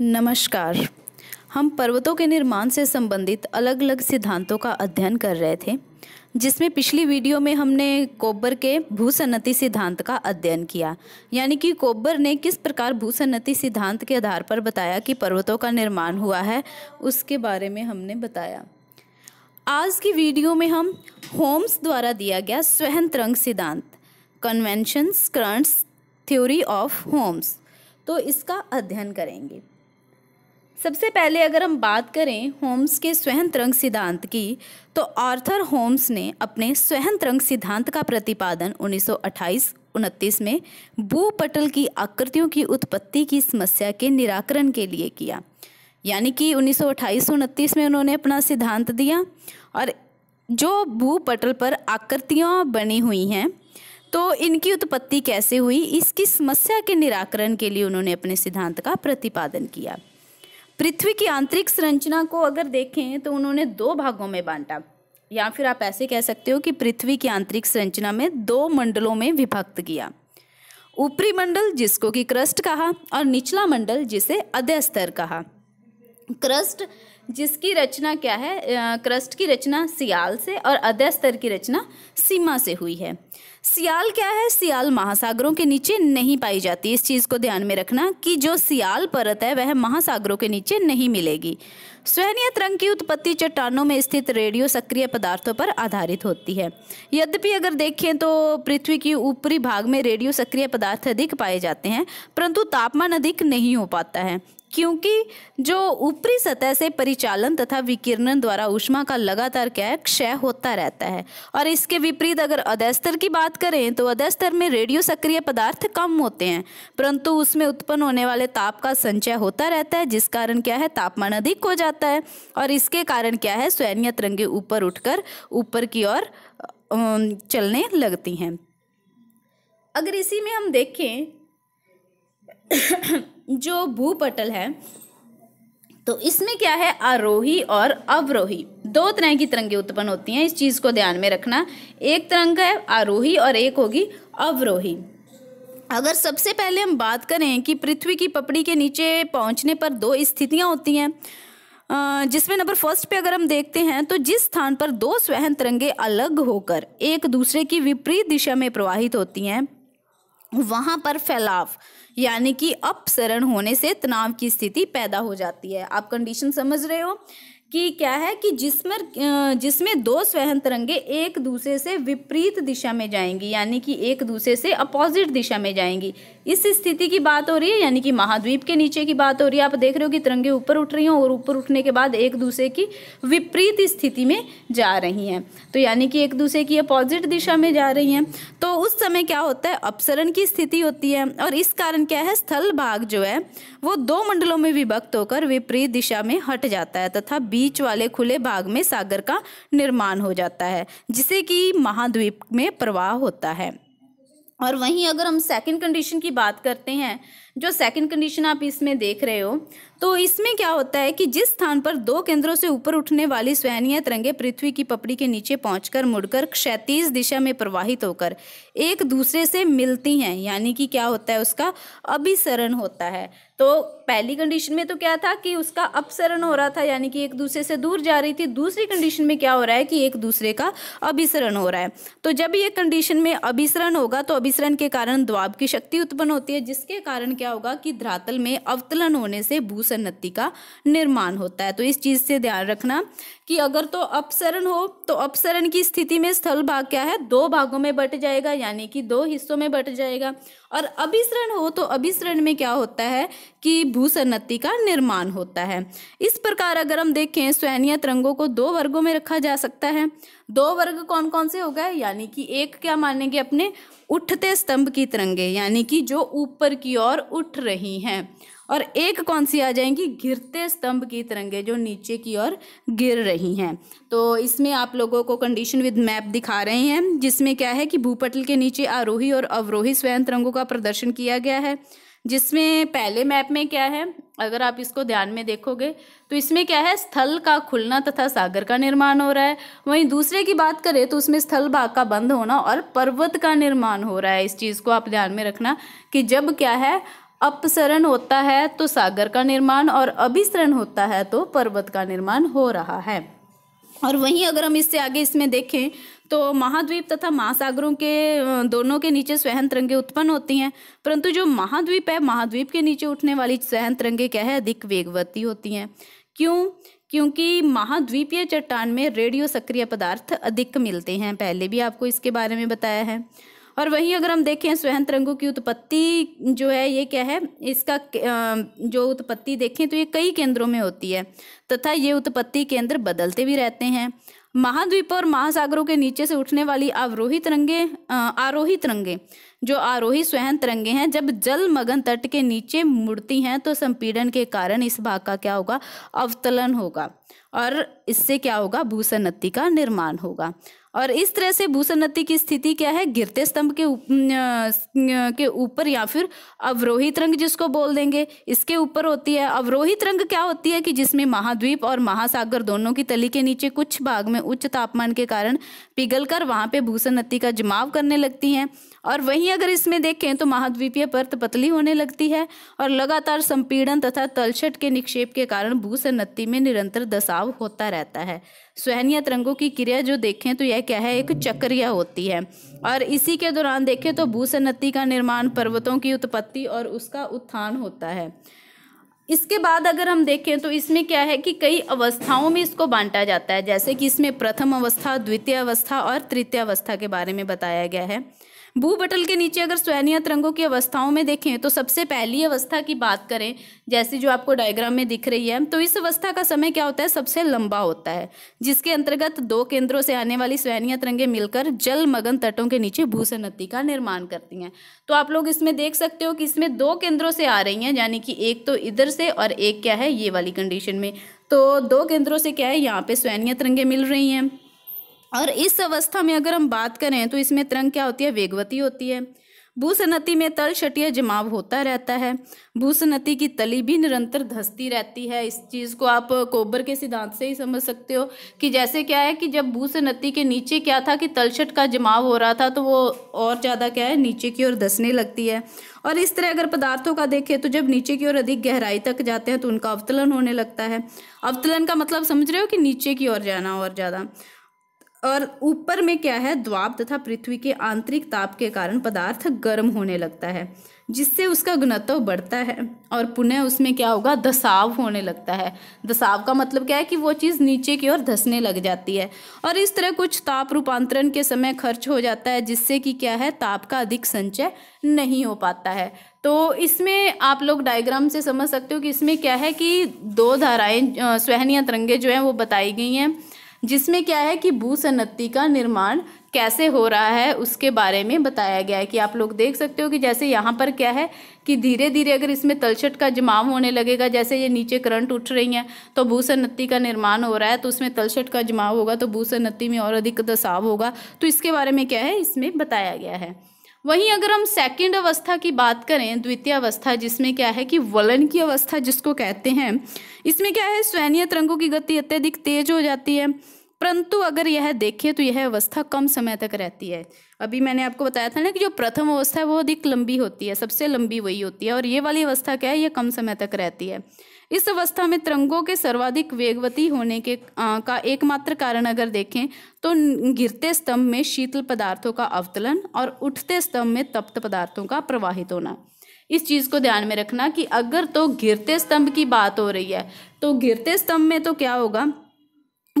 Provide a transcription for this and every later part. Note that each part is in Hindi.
नमस्कार हम पर्वतों के निर्माण से संबंधित अलग अलग सिद्धांतों का अध्ययन कर रहे थे जिसमें पिछली वीडियो में हमने कोब्बर के भूसन्नति सिद्धांत का अध्ययन किया यानी कि कोब्बर ने किस प्रकार भूसन्नति सिद्धांत के आधार पर बताया कि पर्वतों का निर्माण हुआ है उसके बारे में हमने बताया आज की वीडियो में हम होम्स द्वारा दिया गया स्वयं तरंग सिद्धांत conventions currents theory of homes तो इसका अध्ययन करेंगे सबसे पहले अगर हम बात करें होम्स के स्वयं तरंग सिद्धांत की तो आर्थर होम्स ने अपने स्वयं तरंग सिद्धांत का प्रतिपादन 1928 उनतीस में भूपटल की आकृतियों की उत्पत्ति की समस्या के निराकरण के लिए किया यानी कि उन्नीस सौ उनतीस में उन्होंने अपना सिद्धांत दिया और जो भूपटल पर आकृतियाँ बनी हुई हैं तो इनकी उत्पत्ति कैसे हुई इसकी समस्या के निराकरण के लिए उन्होंने अपने सिद्धांत का प्रतिपादन किया पृथ्वी की आंतरिक संरचना को अगर देखें तो उन्होंने दो भागों में बांटा या फिर आप ऐसे कह सकते हो कि पृथ्वी की आंतरिक संरचना में दो मंडलों में विभक्त किया ऊपरी मंडल जिसको कि क्रस्ट कहा और निचला मंडल जिसे अध्यस्तर स्तर कहा क्रस्ट जिसकी रचना क्या है क्रस्ट की रचना सियाल से और अदय की रचना सीमा से हुई है सियाल क्या है सियाल महासागरों के नीचे नहीं पाई जाती इस चीज़ को ध्यान में रखना कि जो सियाल परत है वह महासागरों के नीचे नहीं मिलेगी स्वयनियत रंग की उत्पत्ति चट्टानों में स्थित रेडियो सक्रिय पदार्थों पर आधारित होती है यद्यपि अगर देखें तो पृथ्वी की ऊपरी भाग में रेडियो सक्रिय पदार्थ अधिक पाए जाते हैं परंतु तापमान अधिक नहीं हो पाता है क्योंकि जो ऊपरी सतह से परिचालन तथा विकिरणन द्वारा ऊष्मा का लगातार क्या है क्षय होता रहता है और इसके विपरीत अगर अधस्तर की बात करें तो अधस्तर में रेडियो सक्रिय पदार्थ कम होते हैं परंतु उसमें उत्पन्न होने वाले ताप का संचय होता रहता है जिस कारण क्या है तापमान अधिक हो जाता है और इसके कारण क्या है स्वयं तिरंगे ऊपर उठकर ऊपर की ओर चलने लगती हैं अगर इसी में हम देखें जो भूपटल है तो इसमें क्या है आरोही और अवरोही दो तरह की तरंगें उत्पन्न होती हैं इस चीज़ को ध्यान में रखना एक तरंग है आरोही और एक होगी अवरोही अगर सबसे पहले हम बात करें कि पृथ्वी की पपड़ी के नीचे पहुंचने पर दो स्थितियां होती हैं जिसमें नंबर फर्स्ट पे अगर हम देखते हैं तो जिस स्थान पर दो स्वयं तिरंगे अलग होकर एक दूसरे की विपरीत दिशा में प्रवाहित होती हैं वहाँ पर फैलाव यानी कि अपसरण होने से तनाव की स्थिति पैदा हो जाती है आप कंडीशन समझ रहे हो कि क्या है कि जिसमें जिसमें दो स्वयं तरंगे एक दूसरे से विपरीत दिशा में जाएंगी यानी कि एक दूसरे से अपोजिट दिशा में जाएंगी इस स्थिति की बात हो रही है यानी कि महाद्वीप के नीचे की बात हो रही है आप देख रहे हो कि तरंगे ऊपर उठ रही हैं और ऊपर उठने के बाद एक दूसरे की विपरीत स्थिति में जा रही हैं तो यानी कि एक दूसरे की अपोजिट दिशा में जा रही हैं तो उस समय क्या होता है अपसरण की स्थिति होती है और इस कारण क्या है स्थल भाग जो है वो दो मंडलों में विभक्त होकर विपरीत दिशा में हट जाता है तथा बीच वाले खुले भाग में सागर का निर्माण हो जाता है जिसे कि महाद्वीप में प्रवाह होता है और वहीं अगर हम सेकंड कंडीशन की बात करते हैं जो सेकंड कंडीशन आप इसमें देख रहे हो तो इसमें क्या होता है कि जिस स्थान पर दो केंद्रों से ऊपर उठने वाली स्वयनीय तरंगे पृथ्वी की पपड़ी के नीचे पहुंचकर मुड़कर क्षैतिज दिशा में प्रवाहित होकर एक दूसरे से मिलती हैं यानी कि क्या होता है उसका अभिसरण होता है तो पहली कंडीशन में तो क्या था कि उसका अपसरण हो रहा था यानी कि एक दूसरे से दूर जा रही थी दूसरी कंडीशन में क्या हो रहा है कि एक दूसरे का अभिसरण हो रहा है तो जब ये कंडीशन में अभिसरण होगा तो अभिसरण के कारण द्वाब की शक्ति उत्पन्न होती है जिसके कारण क्या क्या होगा कि धरातल में अवतलन होने से भूसन्नति का निर्माण होता है तो इस चीज़ से ध्यान रखना कि अगर तो अपसरण हो तो अपसरण की स्थिति में स्थल भाग क्या है दो भागों में बट जाएगा यानी कि दो हिस्सों में बट जाएगा और अभिसरण हो तो अभिसरण में क्या होता है कि भूसन्नति का निर्माण होता है इस प्रकार अगर हम देखें स्वयनीय तरंगों को दो वर्गों में रखा जा सकता है दो वर्ग कौन कौन से हो गए यानी कि एक क्या मानेंगे अपने उठते स्तंभ की तरंगे यानी कि जो ऊपर की ओर उठ रही हैं और एक कौन सी आ जाएंगी गिरते स्तंभ की तरंगे जो नीचे की ओर गिर रही हैं तो इसमें आप लोगों को कंडीशन विद मैप दिखा रहे हैं जिसमें क्या है कि भूपटल के नीचे आरोही और अवरोही स्वयं तरंगों का प्रदर्शन किया गया है जिसमें पहले मैप में क्या है अगर आप इसको ध्यान में देखोगे तो इसमें क्या है स्थल का खुलना तथा सागर का निर्माण हो रहा है वहीं दूसरे की बात करें तो उसमें स्थल भाग का बंद होना और पर्वत का निर्माण हो रहा है इस चीज़ को आप ध्यान में रखना कि जब क्या है अपसरण होता है तो सागर का निर्माण और अभिसरण होता है तो पर्वत का निर्माण हो रहा है और वहीं अगर हम इससे आगे इसमें देखें तो महाद्वीप तथा महासागरों के दोनों के नीचे स्वयं तरंगे उत्पन्न होती हैं परंतु जो महाद्वीप है महाद्वीप के नीचे उठने वाली स्वयं तरंगे क्या है अधिक वेगवती होती हैं क्यों क्योंकि महाद्वीपीय चट्टान में रेडियो सक्रिय पदार्थ अधिक मिलते हैं पहले भी आपको इसके बारे में बताया है और वहीं अगर हम देखें स्वयं रंगों की उत्पत्ति जो है ये क्या है इसका जो उत्पत्ति देखें तो ये कई केंद्रों में होती है तथा ये उत्पत्ति केंद्र बदलते भी रहते हैं महाद्वीप और महासागरों के नीचे से उठने वाली अवरोही तिरंगे आरोही तिरंगे जो आरोही स्वयं तिरंगे हैं जब जल मगन तट के नीचे मुड़ती हैं तो संपीड़न के कारण इस भाग का क्या होगा अवतलन होगा और इससे क्या होगा भूसन्नति का निर्माण होगा और इस तरह से भूसन्नति की स्थिति क्या है गिरते स्तंभ के उप, के ऊपर या फिर अवरोहित रंग जिसको बोल देंगे इसके ऊपर होती है अवरोहित रंग क्या होती है कि जिसमें महाद्वीप और महासागर दोनों की तली के नीचे कुछ भाग में उच्च तापमान के कारण पिघलकर वहां पे भूसन्नति का जमाव करने लगती हैं और वहीं अगर इसमें देखें तो महाद्वीपीय परत पतली होने लगती है और लगातार संपीड़न तथा तलछट के निक्षेप के कारण भूसन्नति में निरंतर दसाव होता रहता है सुहनियत रंगों की क्रिया जो देखें तो यह क्या है एक चक्रिया होती है और इसी के दौरान देखें तो भूसन्नति का निर्माण पर्वतों की उत्पत्ति और उसका उत्थान होता है इसके बाद अगर हम देखें तो इसमें क्या है कि कई अवस्थाओं में इसको बांटा जाता है जैसे कि इसमें प्रथम अवस्था द्वितीय अवस्था और तृतीय अवस्था के बारे में बताया गया है भूपटल के नीचे अगर स्वनियत रंगों की अवस्थाओं में देखें तो सबसे पहली अवस्था की बात करें जैसे जो आपको डायग्राम में दिख रही है तो इस अवस्था का समय क्या होता है सबसे लंबा होता है जिसके अंतर्गत दो केंद्रों से आने वाली स्वनियत रंगें मिलकर जल मगन तटों के नीचे भूसन्नति का निर्माण करती हैं तो आप लोग इसमें देख सकते हो कि इसमें दो केंद्रों से आ रही हैं यानी कि एक तो इधर से और एक क्या है ये वाली कंडीशन में तो दो केंद्रों से क्या है यहाँ पे स्वनियत रंगें मिल रही हैं और इस अवस्था में अगर हम बात करें तो इसमें तरंग क्या होती है वेगवती होती है भूसनति में तल शटिया जमाव होता रहता है भूसनति की तली भी निरंतर धसती रहती है इस चीज़ को आप कोबर के सिद्धांत से ही समझ सकते हो कि जैसे क्या है कि जब भूसनति के नीचे क्या था कि तलशट का जमाव हो रहा था तो वो और ज़्यादा क्या है नीचे की ओर धसने लगती है और इस तरह अगर पदार्थों का देखें तो जब नीचे की ओर अधिक गहराई तक जाते हैं तो उनका अवतलन होने लगता है अवतलन का मतलब समझ रहे हो कि नीचे की ओर जाना और ज़्यादा और ऊपर में क्या है द्वाब तथा पृथ्वी के आंतरिक ताप के कारण पदार्थ गर्म होने लगता है जिससे उसका गुणत्व बढ़ता है और पुनः उसमें क्या होगा दसाव होने लगता है दसाव का मतलब क्या है कि वो चीज़ नीचे की ओर धसने लग जाती है और इस तरह कुछ ताप रूपांतरण के समय खर्च हो जाता है जिससे कि क्या है ताप का अधिक संचय नहीं हो पाता है तो इसमें आप लोग डायग्राम से समझ सकते हो कि इसमें क्या है कि दो धाराएँ स्वहनीय तरंगे जो हैं वो बताई गई हैं जिसमें क्या है कि भू सन्नति का निर्माण कैसे हो रहा है उसके बारे में बताया गया है कि आप लोग देख सकते हो कि जैसे यहाँ पर क्या है कि धीरे धीरे अगर इसमें तलछट का जमाव होने लगेगा जैसे ये नीचे करंट उठ रही है तो भूसन्नति का निर्माण हो रहा है तो उसमें तलछट का जमाव होगा तो भूसन्नति में और अधिक दसाव होगा तो इसके बारे में क्या है इसमें बताया गया है वहीं अगर हम सेकंड अवस्था की बात करें द्वितीय अवस्था जिसमें क्या है कि वलन की अवस्था जिसको कहते हैं इसमें क्या है स्वैनीय तरंगों की गति अत्यधिक तेज हो जाती है परंतु अगर यह देखें तो यह अवस्था कम समय तक रहती है अभी मैंने आपको बताया था ना कि जो प्रथम अवस्था है वो अधिक लंबी होती है सबसे लंबी वही होती है और ये वाली अवस्था क्या है ये कम समय तक रहती है इस अवस्था में तरंगों के सर्वाधिक वेगवती होने के आ, का एकमात्र कारण अगर देखें तो गिरते स्तंभ में शीतल पदार्थों का अवतलन और उठते स्तंभ में तप्त पदार्थों का प्रवाहित होना इस चीज़ को ध्यान में रखना कि अगर तो गिरते स्तंभ की बात हो रही है तो गिरते स्तंभ में तो क्या होगा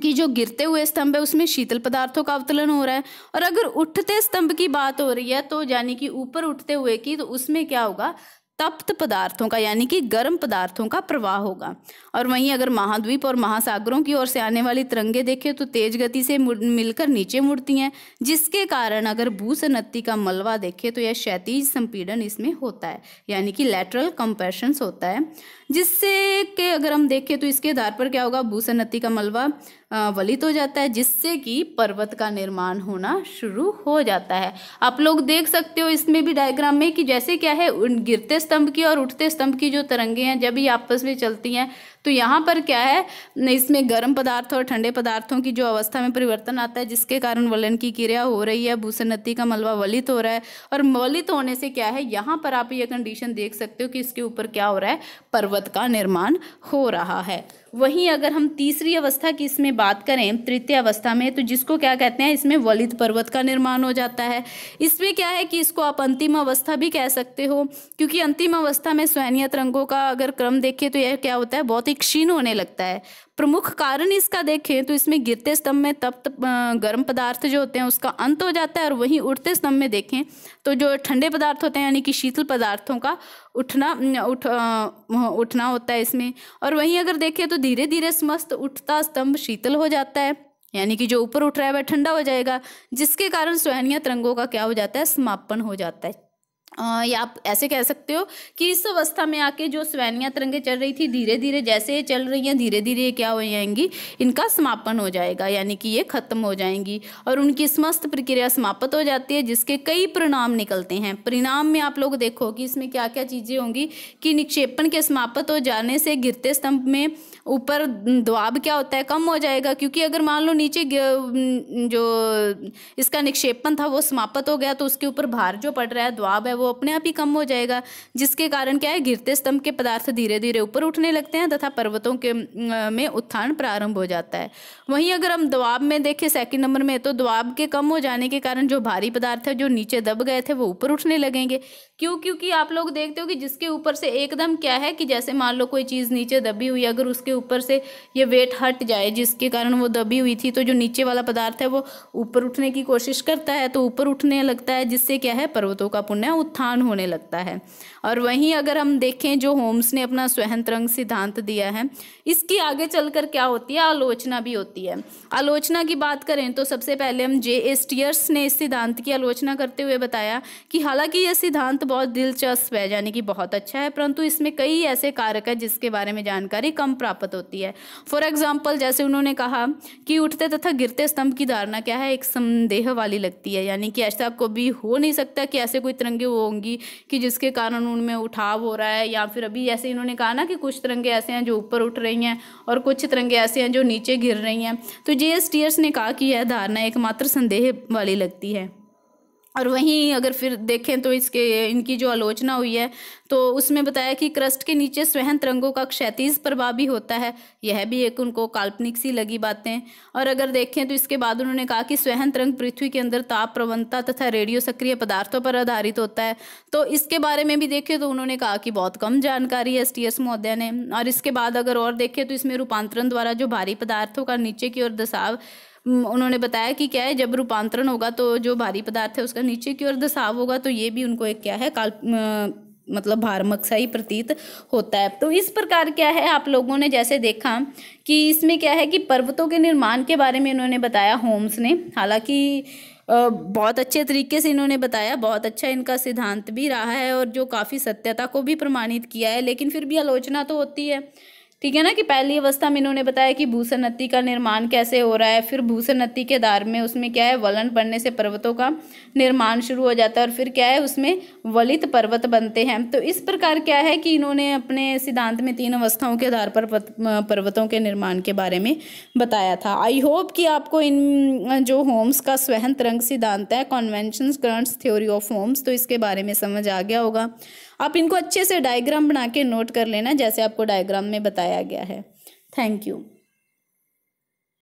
कि जो गिरते हुए स्तंभ है उसमें शीतल पदार्थों का अवतलन हो रहा है और अगर उठते स्तंभ की बात हो रही है तो यानी कि ऊपर उठते हुए की तो उसमें क्या होगा तप्त पदार्थों का यानी कि गर्म पदार्थों का प्रवाह होगा और वहीं अगर महाद्वीप और महासागरों की ओर से आने वाली तिरंगे देखें तो तेज गति से मिलकर नीचे मुड़ती हैं जिसके कारण अगर भूसन्नति का मलवा देखें तो यह क्षैतिज संपीड़न इसमें होता है यानी कि लेटरल कंप्रेशंस होता है जिससे के अगर हम देखें तो इसके आधार पर क्या होगा भूसन नदी का मलबा वलित हो जाता है जिससे कि पर्वत का निर्माण होना शुरू हो जाता है आप लोग देख सकते हो इसमें भी डायग्राम में कि जैसे क्या है गिरते स्तंभ की और उठते स्तंभ की जो तरंगे हैं जब ये आपस में चलती हैं तो यहाँ पर क्या है इसमें गर्म पदार्थ और ठंडे पदार्थों की जो अवस्था में परिवर्तन आता है जिसके कारण वलन की क्रिया हो रही है भूसन नदी का मलबा वलित हो रहा है और वलित होने से क्या है यहाँ पर आप ये कंडीशन देख सकते हो कि इसके ऊपर क्या हो रहा है पर्वत का निर्माण हो रहा है वहीं अगर हम तीसरी अवस्था की इसमें बात करें तृतीय अवस्था में तो जिसको क्या कहते हैं इसमें वलित पर्वत का निर्माण हो जाता है इसमें क्या है कि इसको आप अंतिम अवस्था भी कह सकते हो क्योंकि अंतिम अवस्था में स्वयनियत रंगों का अगर क्रम देखें तो यह क्या होता है बहुत ही क्षीण होने लगता है प्रमुख कारण इसका देखें तो इसमें गिरते स्तंभ में तप्त गर्म पदार्थ जो होते हैं उसका अंत हो जाता है और वहीं उठते स्तंभ में देखें तो जो ठंडे पदार्थ होते हैं यानी कि शीतल पदार्थों का उठना उठ उठना होता है इसमें और वहीं अगर देखें तो धीरे धीरे समस्त उठता स्तंभ शीतल हो जाता है यानी कि जो ऊपर उठ रहा है वह ठंडा हो जाएगा जिसके कारण सोहनिया तरंगों का क्या हो जाता है समापन हो जाता है या आप ऐसे कह सकते हो कि इस अवस्था में आके जो स्वैनिया तरंगे चल रही थी धीरे धीरे जैसे ये चल रही हैं धीरे धीरे क्या हो जाएंगी इनका समापन हो जाएगा यानी कि ये खत्म हो जाएंगी और उनकी समस्त प्रक्रिया समाप्त हो जाती है जिसके कई परिणाम निकलते हैं परिणाम में आप लोग देखो कि इसमें क्या क्या चीज़ें होंगी कि निक्षेपण के समाप्त हो जाने से गिरते स्तंभ में ऊपर दबाव क्या होता है कम हो जाएगा क्योंकि अगर मान लो नीचे जो इसका निक्षेपण था वो समाप्त हो गया तो उसके ऊपर भार जो पड़ रहा है दबाव है वो वो अपने आप ही कम हो जाएगा जिसके कारण क्या है गिरते स्तंभ के पदार्थ धीरे धीरे ऊपर उठने लगते हैं तथा पर्वतों के में उत्थान प्रारंभ हो जाता है वहीं अगर हम दबाव में देखें सेकंड नंबर में तो दबाव के कम हो जाने के कारण जो भारी पदार्थ है जो नीचे दब गए थे वो ऊपर उठने लगेंगे क्यों क्योंकि आप लोग देखते हो कि जिसके ऊपर से एकदम क्या है कि जैसे मान लो कोई चीज़ नीचे दबी हुई अगर उसके ऊपर से ये वेट हट जाए जिसके कारण वो दबी हुई थी तो जो नीचे वाला पदार्थ है वो ऊपर उठने की कोशिश करता है तो ऊपर उठने लगता है जिससे क्या है पर्वतों का पुण्य उत्तर उत्थान होने लगता है और वहीं अगर हम देखें जो होम्स ने अपना स्वयंतरंग सिद्धांत दिया है इसकी आगे चलकर क्या होती है आलोचना भी होती है आलोचना की बात करें तो सबसे पहले हम जे एस्टियर्स ने इस सिद्धांत की आलोचना करते हुए बताया कि हालांकि यह सिद्धांत बहुत दिलचस्प है यानी कि बहुत अच्छा है परंतु इसमें कई ऐसे कारक है जिसके बारे में जानकारी कम प्राप्त होती है फॉर एग्जाम्पल जैसे उन्होंने कहा कि उठते तथा गिरते स्तंभ की धारणा क्या है एक संदेह वाली लगती है यानी कि ऐसा कभी हो नहीं सकता कि ऐसे कोई तिरंगे वो होंगी कि जिसके कारण उनमें उठाव हो रहा है या फिर अभी ऐसे इन्होंने कहा ना कि कुछ तिरंगे ऐसे हैं जो ऊपर उठ रही हैं और कुछ तिरंगे ऐसे हैं जो नीचे गिर रही हैं तो जी ने कहा कि यह धारणा एकमात्र संदेह वाली लगती है और वहीं अगर फिर देखें तो इसके इनकी जो आलोचना हुई है तो उसमें बताया कि क्रस्ट के नीचे स्वयं तरंगों का क्षैतिज प्रभाव भी होता है यह भी एक उनको काल्पनिक सी लगी बातें और अगर देखें तो इसके बाद उन्होंने कहा कि स्वयं तरंग पृथ्वी के अंदर ताप प्रवणता तथा रेडियो सक्रिय पदार्थों पर आधारित होता है तो इसके बारे में भी देखें तो उन्होंने कहा कि बहुत कम जानकारी है एस टी एस महोदय ने और इसके बाद अगर और देखें तो इसमें रूपांतरण द्वारा जो भारी पदार्थों का नीचे की ओर दसाव उन्होंने बताया कि क्या है जब रूपांतरण होगा तो जो भारी पदार्थ है उसका नीचे की ओर दसाव होगा तो ये भी उनको एक क्या है काल मतलब भारमक सा ही प्रतीत होता है तो इस प्रकार क्या है आप लोगों ने जैसे देखा कि इसमें क्या है कि पर्वतों के निर्माण के बारे में इन्होंने बताया होम्स ने हालांकि बहुत अच्छे तरीके से इन्होंने बताया बहुत अच्छा इनका सिद्धांत भी रहा है और जो काफ़ी सत्यता को भी प्रमाणित किया है लेकिन फिर भी आलोचना तो होती है ठीक है ना कि पहली अवस्था में इन्होंने बताया कि भूसन्नति का निर्माण कैसे हो रहा है फिर भूसन्नति के दार में उसमें क्या है वलन पड़ने से पर्वतों का निर्माण शुरू हो जाता है और फिर क्या है उसमें वलित पर्वत बनते हैं तो इस प्रकार क्या है कि इन्होंने अपने सिद्धांत में तीन अवस्थाओं के आधार पर पर्वतों के निर्माण के बारे में बताया था आई होप कि आपको इन जो होम्स का स्वयं तरंग सिद्धांत है convention currents theory of homes तो इसके बारे में समझ आ गया होगा आप इनको अच्छे से डायग्राम बना के नोट कर लेना जैसे आपको डायग्राम में बताया गया है थैंक यू